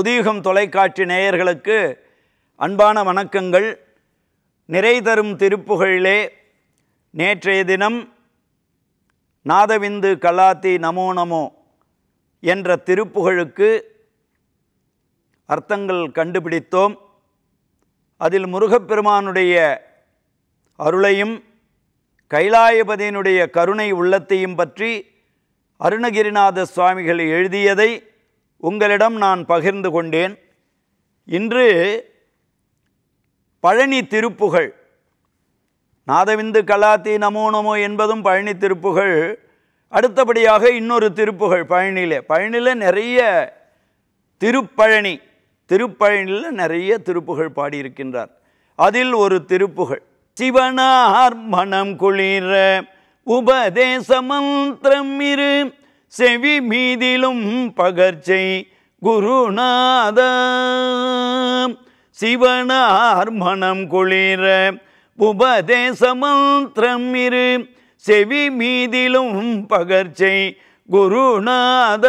புதியுகம் தொலைக்காட்சி நேயர்களுக்கு அன்பான வணக்கங்கள் நிறை தரும் திருப்புகளிலே நேற்றைய தினம் நாதவிந்து கலாத்தி நமோ நமோ என்ற திருப்புகழுக்கு அர்த்தங்கள் கண்டுபிடித்தோம் அதில் முருகப்பெருமானுடைய அருளையும் கைலாயபதியினுடைய கருணை உள்ளத்தையும் பற்றி அருணகிரிநாத சுவாமிகள் எழுதியதை உங்களிடம் நான் பகிர்ந்து கொண்டேன் இன்று பழனி திருப்புகழ் நாதவிந்து கலாத்தி நமோ நமோ என்பதும் பழனி திருப்புகள் அடுத்தபடியாக இன்னொரு திருப்புகள் பழனியில் பழனியில் நிறைய திருப்பழனி திருப்பழனியில் நிறைய திருப்புகழ் பாடியிருக்கின்றார் அதில் ஒரு திருப்புகள் சிவனார் மனம் குளிர உபதேச மந்திரம் இரு செவி மீதிலும் பகர்ச்சை குருநாத சிவனார் மனம் குளிர உபதேச மந்திரம் இரு செவி மீதிலும் பகர்ச்சை குருநாத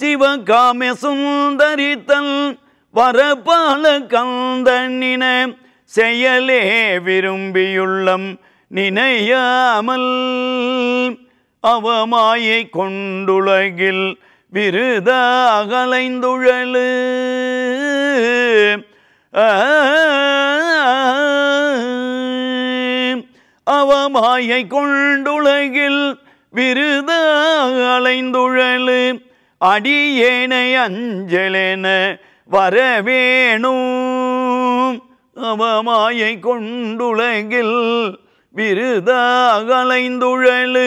சிவகாமிய சுந்தரித்தல் வரபால கந்தனின செயலே விரும்பியுள்ளம் நினையாமல் அவமாயை கொண்டுலகில் விருத அகலைந்துழலு அவமாயை கொண்டுலகில் விருத அலைந்துழலு அடியேனை அஞ்சலென வரவேணும் அவமாயை கொண்டுலகில் விருத அகலைந்துழலு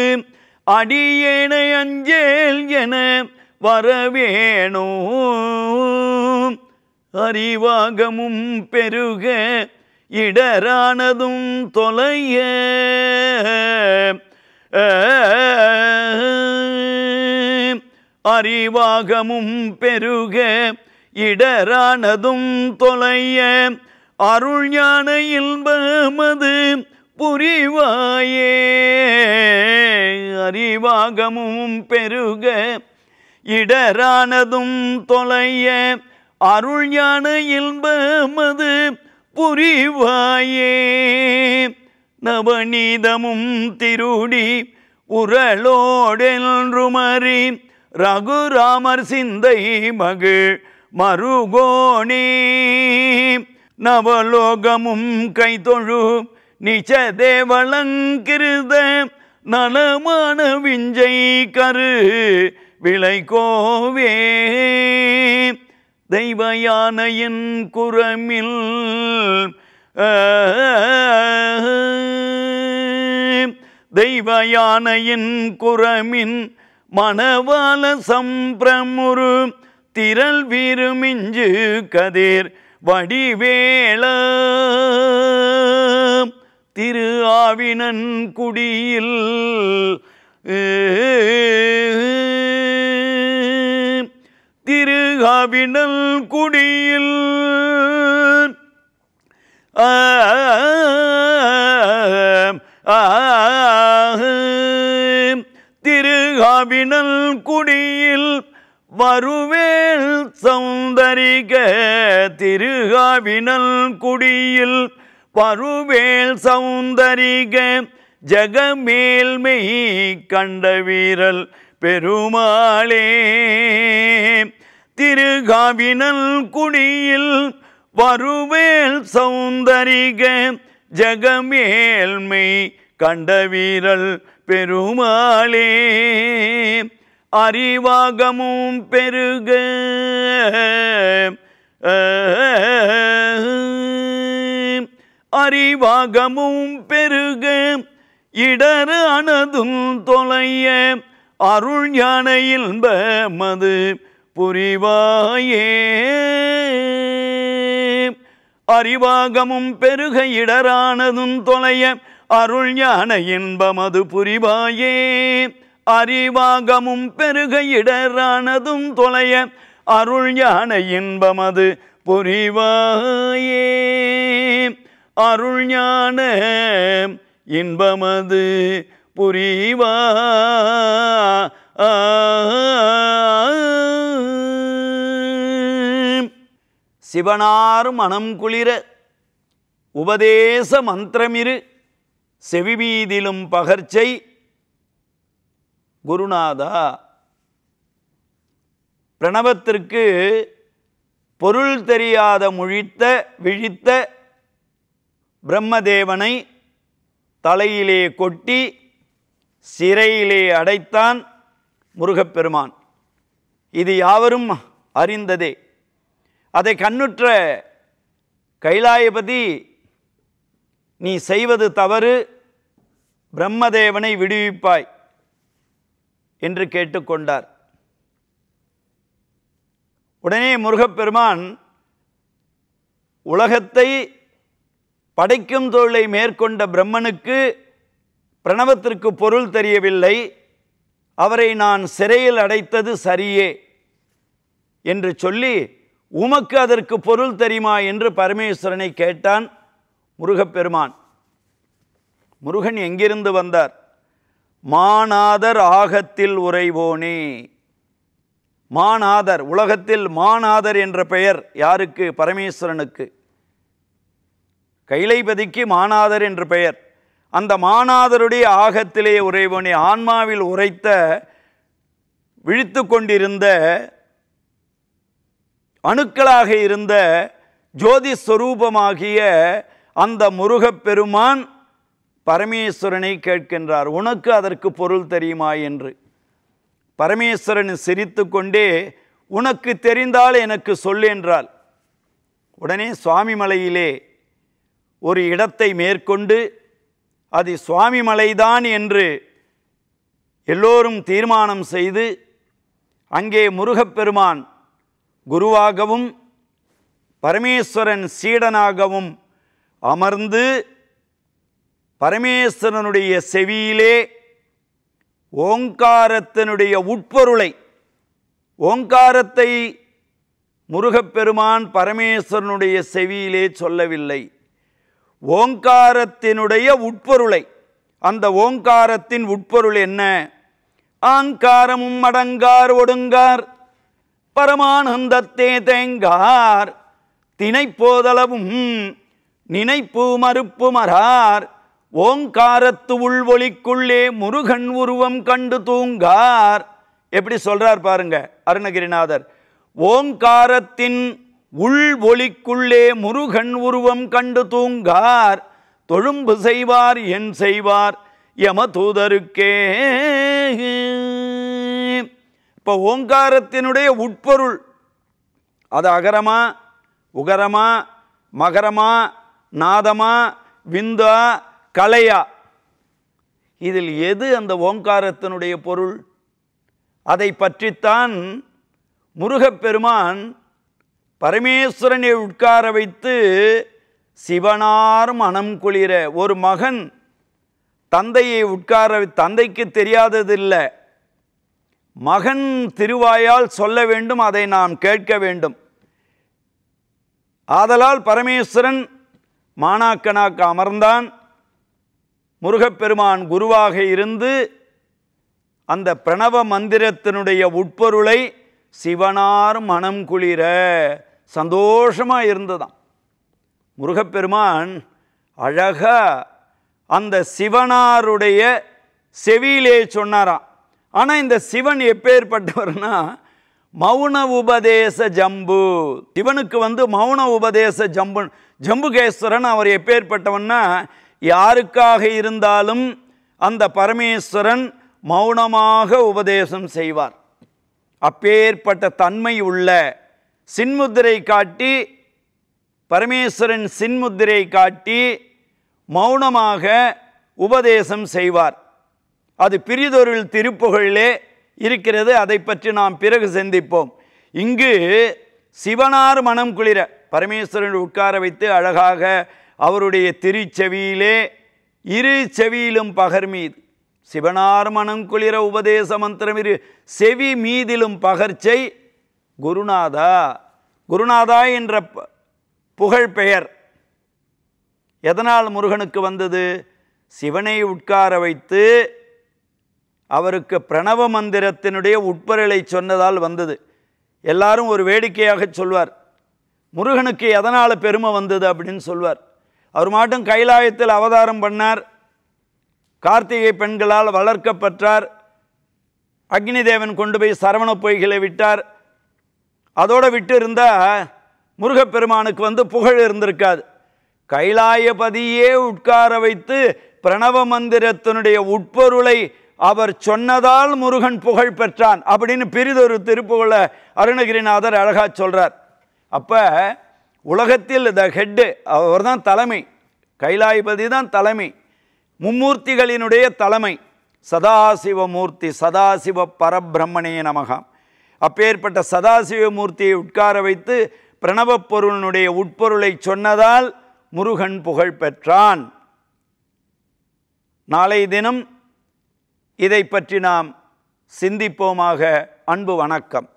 அடியேனை அஞ்சேல் என வரவேணோ அறிவாகமும் பெருக இடரானதும் தொலைய அறிவாகமும் பெருக இடரானதும் தொலைய அருள் ஞான இல்பமது புரிவாயே அறிவாகமும் பெருக இடரானதும் தொலைய அருள் ஞான இன்பமது புரிவாயே நவநீதமும் திருடி உரளோடென்றுமறி ரகுராமர் சிந்தை மகிழ் மருகோணே நவலோகமும் கைதொழு நிஜ தேவலங்கிருத நலமான விஞ்சை கரு விளை கோவே தெய்வ யானையின் குரமில் தெய்வ யானையின் குரமின் மணவால சம்பிரமுரு திரள் வீருமிஞ்சு கதிர் வடிவேள திரு ஆவினன் குடியில் திரு ஆவினல் குடியில் திரு ஆவினல் குடியில் வருவேல் சௌந்தரிக திருகாவினல் குடியில் பருவேல் சௌந்தரிக ஜகமேல்மை கண்ட வீரல் பெருமாளே திருகாவினல் குடியில் வருவேல் சௌந்தரிக ஜகமேல்மை கண்ட வீரல் பெருமாளே அறிவாகமும் பெருக அறிவாகமும் பெருக இடர் அனதும் தொலைய அருள் ஞான இன்ப மது புரிவாயே அறிவாகமும் பெருக இடரானதும் தொலைய அருள் ஞான இன்பமது புரிவாயே அறிவாகமும் பெருக இடரானதும் தொலைய அருள் ஞான இன்பமது புரிவாயே அருள் ஞான இன்பமது புரிவா சிவனார் மனம் குளிர உபதேச மந்திரமிரு செவிவீதிலும் பகர்ச்சை குருநாதா பிரணவத்திற்கு பொருள் தெரியாத முழித்த விழித்த பிரம்மதேவனை தலையிலே கொட்டி சிறையிலே அடைத்தான் முருகப்பெருமான் இது யாவரும் அறிந்ததே அதை கண்ணுற்ற கைலாயபதி நீ செய்வது தவறு பிரம்மதேவனை விடுவிப்பாய் என்று கேட்டுக்கொண்டார் உடனே முருகப்பெருமான் உலகத்தை படைக்கும் தொழிலை மேற்கொண்ட பிரம்மனுக்கு பிரணவத்திற்கு பொருள் தெரியவில்லை அவரை நான் சிறையில் அடைத்தது சரியே என்று சொல்லி உமக்கு அதற்கு பொருள் தெரியுமா என்று பரமேஸ்வரனை கேட்டான் முருகப்பெருமான் முருகன் எங்கிருந்து வந்தார் மானாதர் ஆகத்தில் உறைவோனே மானாதர் உலகத்தில் மானாதர் என்ற பெயர் யாருக்கு பரமேஸ்வரனுக்கு கைலைபதிக்கு மானாதர் என்று பெயர் அந்த மானாதருடைய ஆகத்திலே உறைவனை ஆன்மாவில் உரைத்த விழித்து கொண்டிருந்த அணுக்களாக இருந்த ஜோதி ஸ்வரூபமாகிய அந்த முருகப்பெருமான் பரமேஸ்வரனை கேட்கின்றார் உனக்கு அதற்கு பொருள் தெரியுமா என்று பரமேஸ்வரன் சிரித்து கொண்டே உனக்கு தெரிந்தால் எனக்கு சொல் என்றால் உடனே சுவாமிமலையிலே ஒரு இடத்தை மேற்கொண்டு அது சுவாமி மலைதான் என்று எல்லோரும் தீர்மானம் செய்து அங்கே முருகப்பெருமான் குருவாகவும் பரமேஸ்வரன் சீடனாகவும் அமர்ந்து பரமேஸ்வரனுடைய செவியிலே ஓங்காரத்தினுடைய உட்பொருளை ஓங்காரத்தை முருகப்பெருமான் பரமேஸ்வரனுடைய செவியிலே சொல்லவில்லை ஓங்காரத்தினுடைய உட்பொருளை அந்த ஓங்காரத்தின் உட்பொருள் என்ன ஆங்காரமும் அடங்கார் ஒடுங்கார் பரமானந்தத்தே தேங்கார் திணைப்போதளவும் நினைப்பு மறுப்பு மறார் ஓங்காரத்து உள்வொளிக்குள்ளே முருகன் உருவம் கண்டு தூங்கார் எப்படி சொல்கிறார் பாருங்க அருணகிரிநாதர் ஓங்காரத்தின் உள் ஒளிக்குள்ளே முருகன் உருவம் கண்டு தூங்கார் தொழும்பு செய்வார் என் செய்வார் யம தூதருக்கே இப்போ ஓங்காரத்தினுடைய உட்பொருள் அது அகரமா உகரமா மகரமா நாதமா விந்தா கலையா இதில் எது அந்த ஓங்காரத்தினுடைய பொருள் அதை பற்றித்தான் முருகப்பெருமான் பரமேஸ்வரனை உட்கார வைத்து சிவனார் மனம் குளிர ஒரு மகன் தந்தையை உட்கார தந்தைக்கு தெரியாததில்லை மகன் திருவாயால் சொல்ல வேண்டும் அதை நாம் கேட்க வேண்டும் ஆதலால் பரமேஸ்வரன் மாணாக்கனாக்கு அமர்ந்தான் முருகப்பெருமான் குருவாக இருந்து அந்த பிரணவ மந்திரத்தினுடைய உட்பொருளை சிவனார் மனம் குளிர சந்தோஷமாக இருந்ததாம் முருகப்பெருமான் அழக அந்த சிவனாருடைய செவியிலே சொன்னாராம் ஆனால் இந்த சிவன் எப்பேற்பட்டவர்னா மௌன உபதேச ஜம்பு சிவனுக்கு வந்து மௌன உபதேச ஜம்பு ஜம்புகேஸ்வரன் அவர் எப்பேற்பட்டவன்னா யாருக்காக இருந்தாலும் அந்த பரமேஸ்வரன் மௌனமாக உபதேசம் செய்வார் அப்பேற்பட்ட தன்மை உள்ள சின்முத்திரை காட்டி பரமேஸ்வரன் சின்முத்திரை காட்டி மௌனமாக உபதேசம் செய்வார் அது பிரிதொருள் திருப்புகழிலே இருக்கிறது அதை பற்றி நாம் பிறகு சிந்திப்போம் இங்கு சிவனார் மனம் குளிர பரமேஸ்வரன் உட்கார வைத்து அழகாக அவருடைய திருச்செவியிலே இரு செவியிலும் பகர் மீது சிவனார் மனம் குளிர உபதேச மந்திரம் இரு செவி மீதிலும் பகர்ச்சை குருநாதா குருநாதா என்ற புகழ் பெயர் எதனால் முருகனுக்கு வந்தது சிவனை உட்கார வைத்து அவருக்கு பிரணவ மந்திரத்தினுடைய உட்பொருளை சொன்னதால் வந்தது எல்லாரும் ஒரு வேடிக்கையாக சொல்வார் முருகனுக்கு எதனால் பெருமை வந்தது அப்படின்னு சொல்வார் அவர் மாட்டும் கைலாயத்தில் அவதாரம் பண்ணார் கார்த்திகை பெண்களால் வளர்க்கப்பட்டார் அக்னி தேவன் கொண்டு போய் சரவண பொய்களை விட்டார் அதோடு விட்டு இருந்தால் முருகப்பெருமானுக்கு வந்து புகழ் இருந்திருக்காது கைலாயபதியே உட்கார வைத்து பிரணவ மந்திரத்தினுடைய உட்பொருளை அவர் சொன்னதால் முருகன் புகழ் பெற்றான் அப்படின்னு பிரிதொரு திருப்புகழ அருணகிரிநாதர் அழகா சொல்கிறார் அப்போ உலகத்தில் த ஹெட்டு அவர் தான் தலைமை கைலாயபதி தான் தலைமை மும்மூர்த்திகளினுடைய தலைமை சதாசிவமூர்த்தி சதாசிவ பரபிரம்மணிய நமகாம் அப்பேற்பட்ட சதாசிவமூர்த்தியை உட்கார வைத்து பிரணவப் பொருளினுடைய உட்பொருளை சொன்னதால் முருகன் புகழ் பெற்றான் நாளை தினம் இதை பற்றி நாம் சிந்திப்போமாக அன்பு வணக்கம்